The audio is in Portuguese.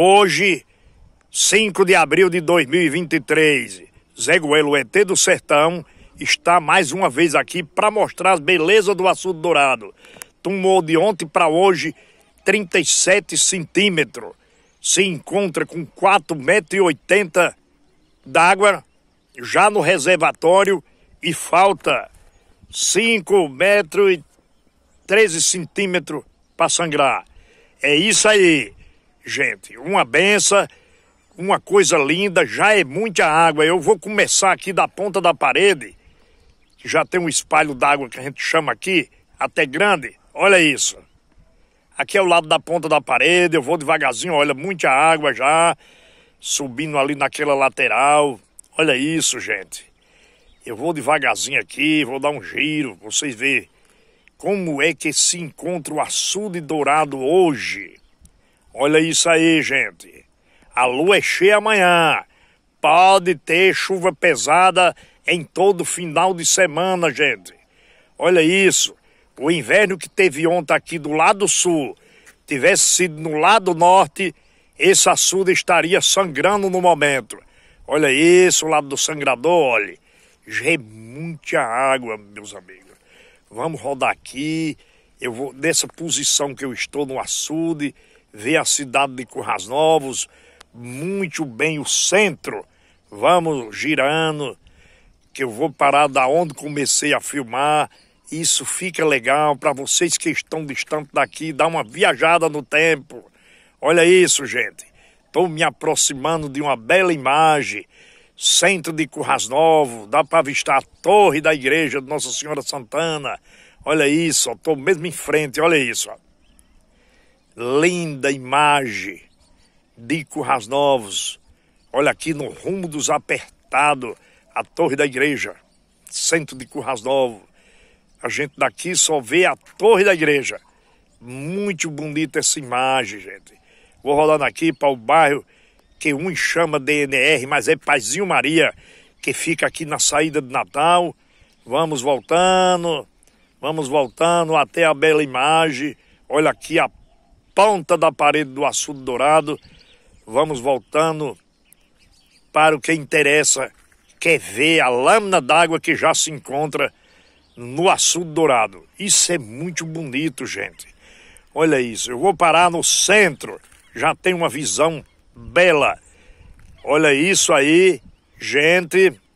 Hoje, 5 de abril de 2023, Zé Goelo, ET do Sertão, está mais uma vez aqui para mostrar as belezas do açude dourado. Tumou de ontem para hoje, 37 centímetros. Se encontra com 4,80 metros d'água já no reservatório e falta 5 metros e 13 centímetros para sangrar. É isso aí gente, uma benção, uma coisa linda, já é muita água. Eu vou começar aqui da ponta da parede, que já tem um espalho d'água que a gente chama aqui, até grande. Olha isso. Aqui é o lado da ponta da parede, eu vou devagarzinho, olha, muita água já, subindo ali naquela lateral. Olha isso, gente. Eu vou devagarzinho aqui, vou dar um giro, vocês verem como é que se encontra o açude dourado hoje. Olha isso aí, gente. A lua é cheia amanhã. Pode ter chuva pesada em todo final de semana, gente. Olha isso. O inverno que teve ontem aqui do lado sul tivesse sido no lado norte, esse açude estaria sangrando no momento. Olha isso, o lado do sangrador, olha. Gente muita água, meus amigos. Vamos rodar aqui. Eu vou nessa posição que eu estou no açude ver a cidade de Currais Novos, muito bem o centro. Vamos girando, que eu vou parar da onde comecei a filmar. Isso fica legal para vocês que estão distante daqui, dar uma viajada no tempo. Olha isso, gente. Estou me aproximando de uma bela imagem. Centro de Curras Novo, dá para avistar a torre da igreja de Nossa Senhora Santana. Olha isso, estou mesmo em frente, olha isso. Ó linda imagem de Curras Novos. Olha aqui no rumo dos apertados, a torre da igreja, centro de Curras Novos. A gente daqui só vê a torre da igreja. Muito bonita essa imagem, gente. Vou rolando aqui para o bairro que um chama DNR, mas é Pazinho Maria, que fica aqui na saída de Natal. Vamos voltando, vamos voltando até a bela imagem. Olha aqui a ponta da parede do açude dourado. Vamos voltando para o que interessa, que é ver a lâmina d'água que já se encontra no açude dourado. Isso é muito bonito, gente. Olha isso, eu vou parar no centro, já tem uma visão bela. Olha isso aí, gente.